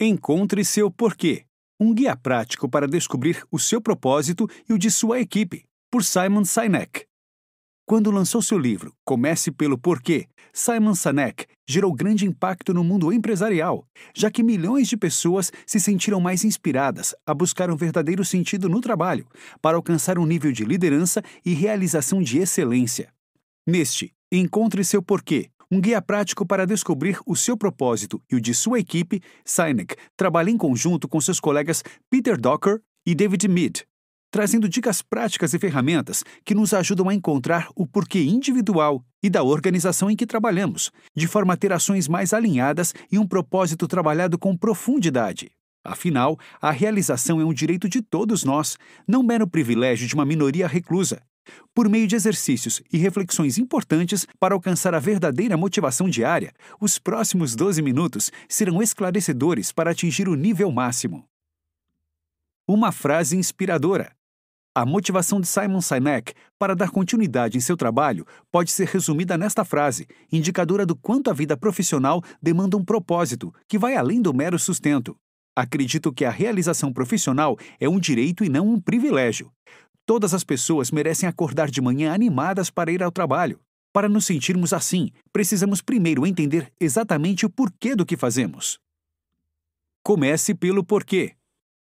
Encontre seu porquê. Um guia prático para descobrir o seu propósito e o de sua equipe, por Simon Sinek. Quando lançou seu livro Comece pelo Porquê, Simon Sinek gerou grande impacto no mundo empresarial, já que milhões de pessoas se sentiram mais inspiradas a buscar um verdadeiro sentido no trabalho, para alcançar um nível de liderança e realização de excelência. Neste Encontre seu Porquê, um guia prático para descobrir o seu propósito e o de sua equipe, Sinek trabalha em conjunto com seus colegas Peter Docker e David Mead, trazendo dicas práticas e ferramentas que nos ajudam a encontrar o porquê individual e da organização em que trabalhamos, de forma a ter ações mais alinhadas e um propósito trabalhado com profundidade. Afinal, a realização é um direito de todos nós, não mero privilégio de uma minoria reclusa. Por meio de exercícios e reflexões importantes para alcançar a verdadeira motivação diária, os próximos 12 minutos serão esclarecedores para atingir o nível máximo. Uma frase inspiradora. A motivação de Simon Sinek para dar continuidade em seu trabalho pode ser resumida nesta frase, indicadora do quanto a vida profissional demanda um propósito que vai além do mero sustento. Acredito que a realização profissional é um direito e não um privilégio. Todas as pessoas merecem acordar de manhã animadas para ir ao trabalho. Para nos sentirmos assim, precisamos primeiro entender exatamente o porquê do que fazemos. Comece pelo porquê.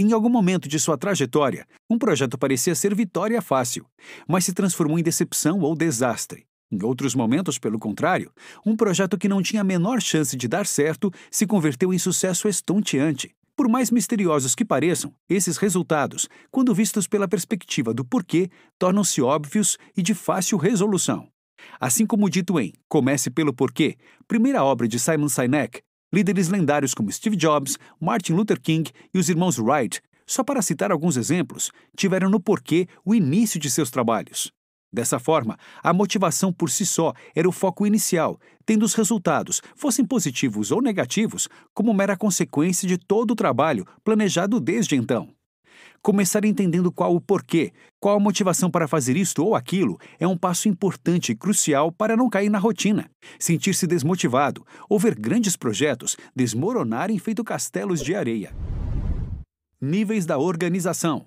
Em algum momento de sua trajetória, um projeto parecia ser vitória fácil, mas se transformou em decepção ou desastre. Em outros momentos, pelo contrário, um projeto que não tinha a menor chance de dar certo se converteu em sucesso estonteante. Por mais misteriosos que pareçam, esses resultados, quando vistos pela perspectiva do porquê, tornam-se óbvios e de fácil resolução. Assim como dito em Comece pelo Porquê, primeira obra de Simon Sinek, líderes lendários como Steve Jobs, Martin Luther King e os irmãos Wright, só para citar alguns exemplos, tiveram no porquê o início de seus trabalhos. Dessa forma, a motivação por si só era o foco inicial, tendo os resultados, fossem positivos ou negativos, como mera consequência de todo o trabalho planejado desde então. Começar entendendo qual o porquê, qual a motivação para fazer isto ou aquilo, é um passo importante e crucial para não cair na rotina, sentir-se desmotivado ou ver grandes projetos desmoronarem feito castelos de areia. Níveis da organização.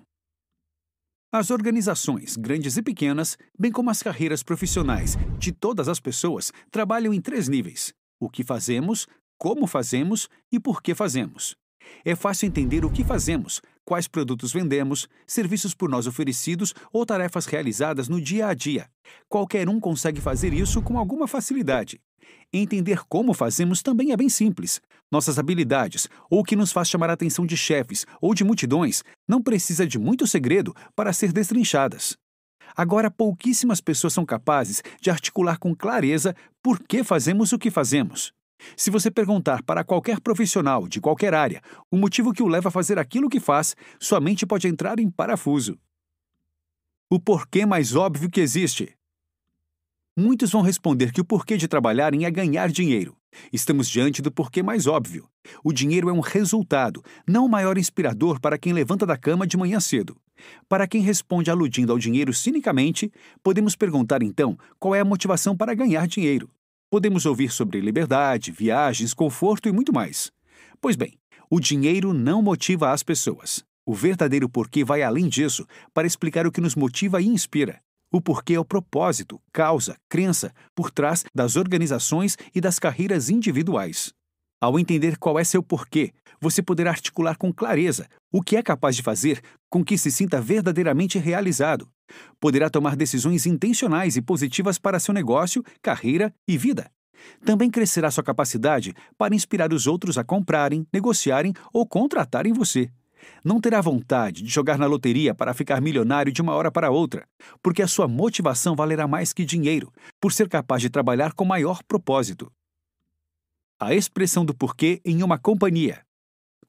As organizações, grandes e pequenas, bem como as carreiras profissionais de todas as pessoas, trabalham em três níveis: o que fazemos, como fazemos e por que fazemos. É fácil entender o que fazemos, quais produtos vendemos, serviços por nós oferecidos ou tarefas realizadas no dia a dia. Qualquer um consegue fazer isso com alguma facilidade. Entender como fazemos também é bem simples nossas habilidades ou o que nos faz chamar a atenção de chefes ou de multidões não precisa de muito segredo para ser destrinchadas. Agora, pouquíssimas pessoas são capazes de articular com clareza por que fazemos o que fazemos. Se você perguntar para qualquer profissional de qualquer área o motivo que o leva a fazer aquilo que faz, sua mente pode entrar em parafuso. O porquê mais óbvio que existe. Muitos vão responder que o porquê de trabalharem é ganhar dinheiro. Estamos diante do porquê mais óbvio. O dinheiro é um resultado, não o maior inspirador para quem levanta da cama de manhã cedo. Para quem responde aludindo ao dinheiro cinicamente, podemos perguntar então qual é a motivação para ganhar dinheiro. Podemos ouvir sobre liberdade, viagens, conforto e muito mais. Pois bem, o dinheiro não motiva as pessoas. O verdadeiro porquê vai além disso para explicar o que nos motiva e inspira. O porquê é o propósito, causa, crença por trás das organizações e das carreiras individuais. Ao entender qual é seu porquê, você poderá articular com clareza o que é capaz de fazer com que se sinta verdadeiramente realizado. Poderá tomar decisões intencionais e positivas para seu negócio, carreira e vida. Também crescerá sua capacidade para inspirar os outros a comprarem, negociarem ou contratarem você não terá vontade de jogar na loteria para ficar milionário de uma hora para outra, porque a sua motivação valerá mais que dinheiro, por ser capaz de trabalhar com maior propósito. A expressão do porquê em uma companhia.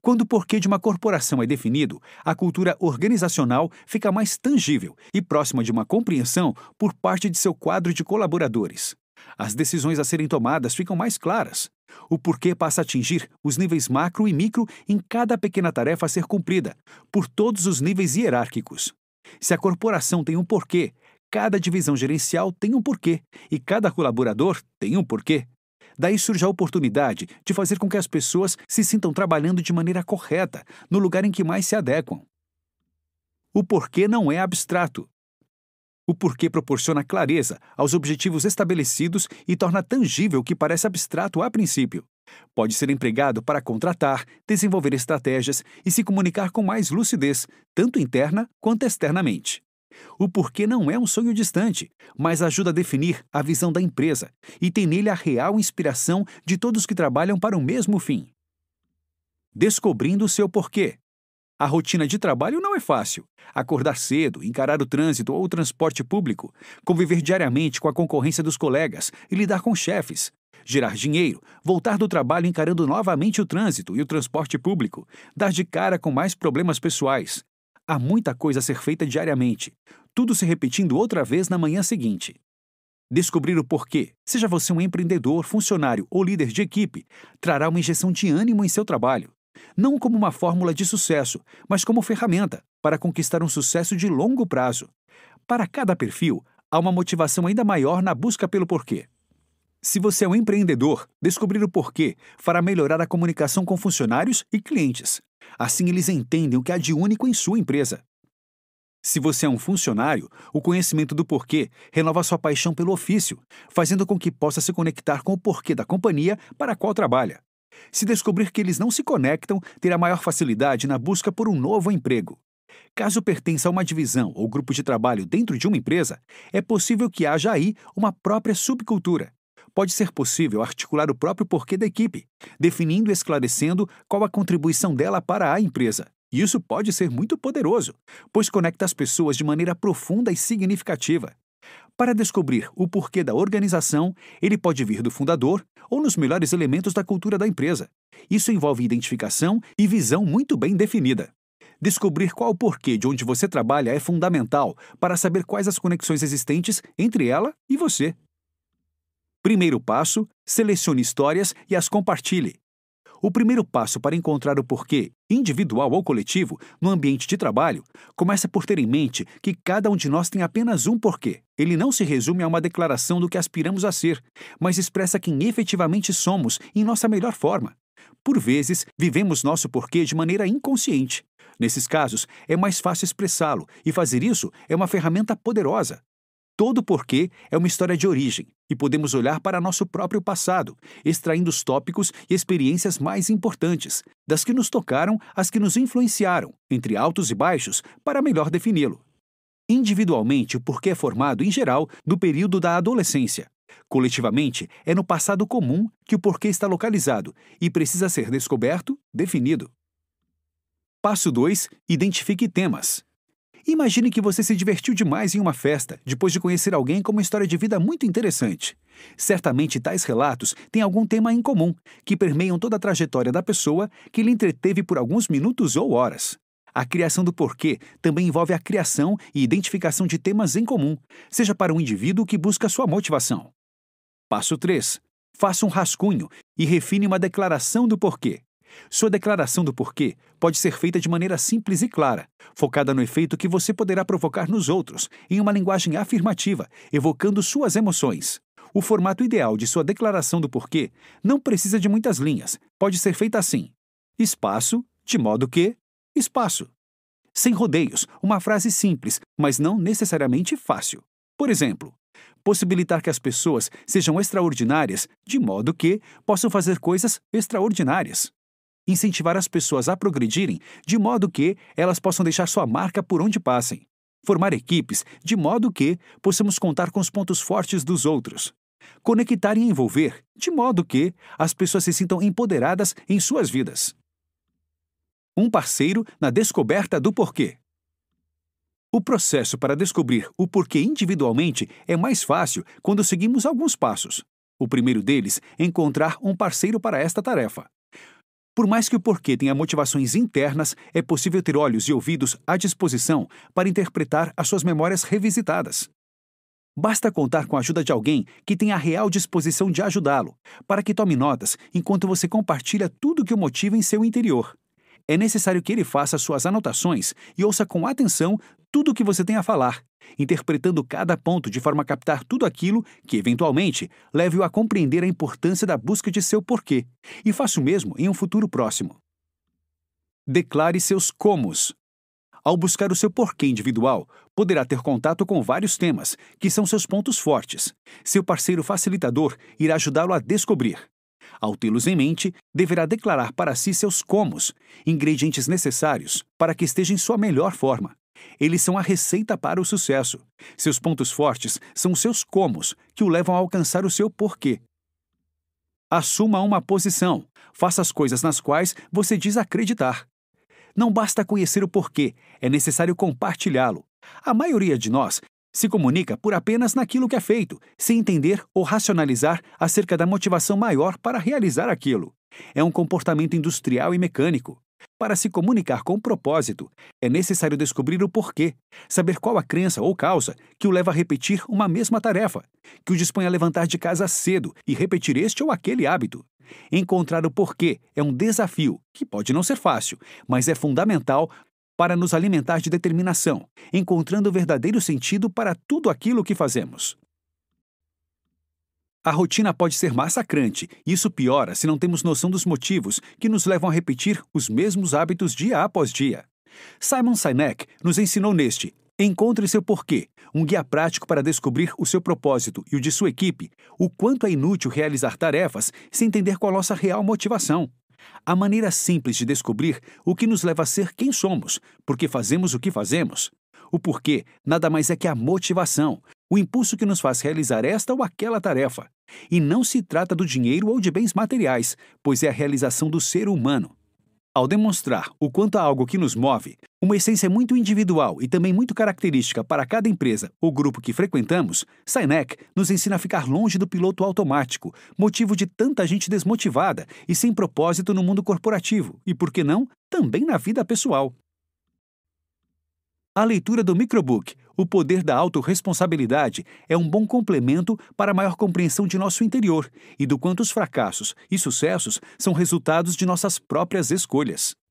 Quando o porquê de uma corporação é definido, a cultura organizacional fica mais tangível e próxima de uma compreensão por parte de seu quadro de colaboradores as decisões a serem tomadas ficam mais claras. O porquê passa a atingir os níveis macro e micro em cada pequena tarefa a ser cumprida, por todos os níveis hierárquicos. Se a corporação tem um porquê, cada divisão gerencial tem um porquê e cada colaborador tem um porquê. Daí surge a oportunidade de fazer com que as pessoas se sintam trabalhando de maneira correta, no lugar em que mais se adequam. O porquê não é abstrato. O porquê proporciona clareza aos objetivos estabelecidos e torna tangível o que parece abstrato a princípio. Pode ser empregado para contratar, desenvolver estratégias e se comunicar com mais lucidez, tanto interna quanto externamente. O porquê não é um sonho distante, mas ajuda a definir a visão da empresa e tem nele a real inspiração de todos que trabalham para o mesmo fim. Descobrindo o seu porquê. A rotina de trabalho não é fácil. Acordar cedo, encarar o trânsito ou o transporte público, conviver diariamente com a concorrência dos colegas e lidar com chefes, gerar dinheiro, voltar do trabalho encarando novamente o trânsito e o transporte público, dar de cara com mais problemas pessoais. Há muita coisa a ser feita diariamente, tudo se repetindo outra vez na manhã seguinte. Descobrir o porquê, seja você um empreendedor, funcionário ou líder de equipe, trará uma injeção de ânimo em seu trabalho. Não como uma fórmula de sucesso, mas como ferramenta para conquistar um sucesso de longo prazo. Para cada perfil, há uma motivação ainda maior na busca pelo porquê. Se você é um empreendedor, descobrir o porquê fará melhorar a comunicação com funcionários e clientes. Assim, eles entendem o que há de único em sua empresa. Se você é um funcionário, o conhecimento do porquê renova sua paixão pelo ofício, fazendo com que possa se conectar com o porquê da companhia para a qual trabalha. Se descobrir que eles não se conectam, terá maior facilidade na busca por um novo emprego. Caso pertença a uma divisão ou grupo de trabalho dentro de uma empresa, é possível que haja aí uma própria subcultura. Pode ser possível articular o próprio porquê da equipe, definindo e esclarecendo qual a contribuição dela para a empresa. E isso pode ser muito poderoso, pois conecta as pessoas de maneira profunda e significativa. Para descobrir o porquê da organização, ele pode vir do fundador ou nos melhores elementos da cultura da empresa. Isso envolve identificação e visão muito bem definida. Descobrir qual o porquê de onde você trabalha é fundamental para saber quais as conexões existentes entre ela e você. Primeiro passo: selecione histórias e as compartilhe. O primeiro passo para encontrar o porquê, individual ou coletivo, no ambiente de trabalho, começa por ter em mente que cada um de nós tem apenas um porquê. Ele não se resume a uma declaração do que aspiramos a ser, mas expressa quem efetivamente somos em nossa melhor forma. Por vezes, vivemos nosso porquê de maneira inconsciente. Nesses casos, é mais fácil expressá-lo, e fazer isso é uma ferramenta poderosa. Todo porquê é uma história de origem e podemos olhar para nosso próprio passado, extraindo os tópicos e experiências mais importantes, das que nos tocaram as que nos influenciaram, entre altos e baixos, para melhor defini-lo. Individualmente, o porquê é formado, em geral, no período da adolescência. Coletivamente, é no passado comum que o porquê está localizado e precisa ser descoberto, definido. Passo 2: Identifique temas. Imagine que você se divertiu demais em uma festa, depois de conhecer alguém com uma história de vida muito interessante. Certamente tais relatos têm algum tema em comum, que permeiam toda a trajetória da pessoa que lhe entreteve por alguns minutos ou horas. A criação do porquê também envolve a criação e identificação de temas em comum, seja para um indivíduo que busca sua motivação. Passo 3. Faça um rascunho e refine uma declaração do porquê. Sua declaração do porquê pode ser feita de maneira simples e clara, focada no efeito que você poderá provocar nos outros, em uma linguagem afirmativa, evocando suas emoções. O formato ideal de sua declaração do porquê não precisa de muitas linhas, pode ser feita assim: espaço, de modo que, espaço. Sem rodeios, uma frase simples, mas não necessariamente fácil. Por exemplo, possibilitar que as pessoas sejam extraordinárias, de modo que possam fazer coisas extraordinárias incentivar as pessoas a progredirem de modo que elas possam deixar sua marca por onde passem, formar equipes de modo que possamos contar com os pontos fortes dos outros, conectar e envolver de modo que as pessoas se sintam empoderadas em suas vidas. Um parceiro na descoberta do porquê. O processo para descobrir o porquê individualmente é mais fácil quando seguimos alguns passos. O primeiro deles é encontrar um parceiro para esta tarefa. Por mais que o porquê tenha motivações internas, é possível ter olhos e ouvidos à disposição para interpretar as suas memórias revisitadas. Basta contar com a ajuda de alguém que tenha a real disposição de ajudá-lo, para que tome notas enquanto você compartilha tudo que o motiva em seu interior. É necessário que ele faça suas anotações e ouça com atenção tudo o que você tem a falar, interpretando cada ponto de forma a captar tudo aquilo que, eventualmente, leve-o a compreender a importância da busca de seu porquê, e faça o mesmo em um futuro próximo. Declare seus comos. Ao buscar o seu porquê individual, poderá ter contato com vários temas, que são seus pontos fortes. Seu parceiro facilitador irá ajudá-lo a descobrir. Ao tê-los em mente, deverá declarar para si seus comos, ingredientes necessários para que esteja em sua melhor forma. Eles são a receita para o sucesso. Seus pontos fortes são seus comos, que o levam a alcançar o seu porquê. Assuma uma posição, faça as coisas nas quais você diz acreditar. Não basta conhecer o porquê, é necessário compartilhá-lo. A maioria de nós se comunica por apenas naquilo que é feito, sem entender ou racionalizar acerca da motivação maior para realizar aquilo. É um comportamento industrial e mecânico. Para se comunicar com propósito, é necessário descobrir o porquê, saber qual a crença ou causa que o leva a repetir uma mesma tarefa, que o dispõe a levantar de casa cedo e repetir este ou aquele hábito. Encontrar o porquê é um desafio que pode não ser fácil, mas é fundamental para nos alimentar de determinação, encontrando o verdadeiro sentido para tudo aquilo que fazemos. A rotina pode ser massacrante, e isso piora se não temos noção dos motivos que nos levam a repetir os mesmos hábitos dia após dia. Simon Sinek nos ensinou neste Encontre seu porquê, um guia prático para descobrir o seu propósito e o de sua equipe, o quanto é inútil realizar tarefas sem entender qual nossa real motivação. A maneira simples de descobrir o que nos leva a ser quem somos, porque fazemos o que fazemos. O porquê nada mais é que a motivação, o impulso que nos faz realizar esta ou aquela tarefa. E não se trata do dinheiro ou de bens materiais, pois é a realização do ser humano. Ao demonstrar o quanto há algo que nos move, uma essência muito individual e também muito característica para cada empresa ou grupo que frequentamos, Sinek nos ensina a ficar longe do piloto automático, motivo de tanta gente desmotivada e sem propósito no mundo corporativo e, por que não, também na vida pessoal. A leitura do microbook o poder da autorresponsabilidade é um bom complemento para a maior compreensão de nosso interior e do quanto os fracassos e sucessos são resultados de nossas próprias escolhas.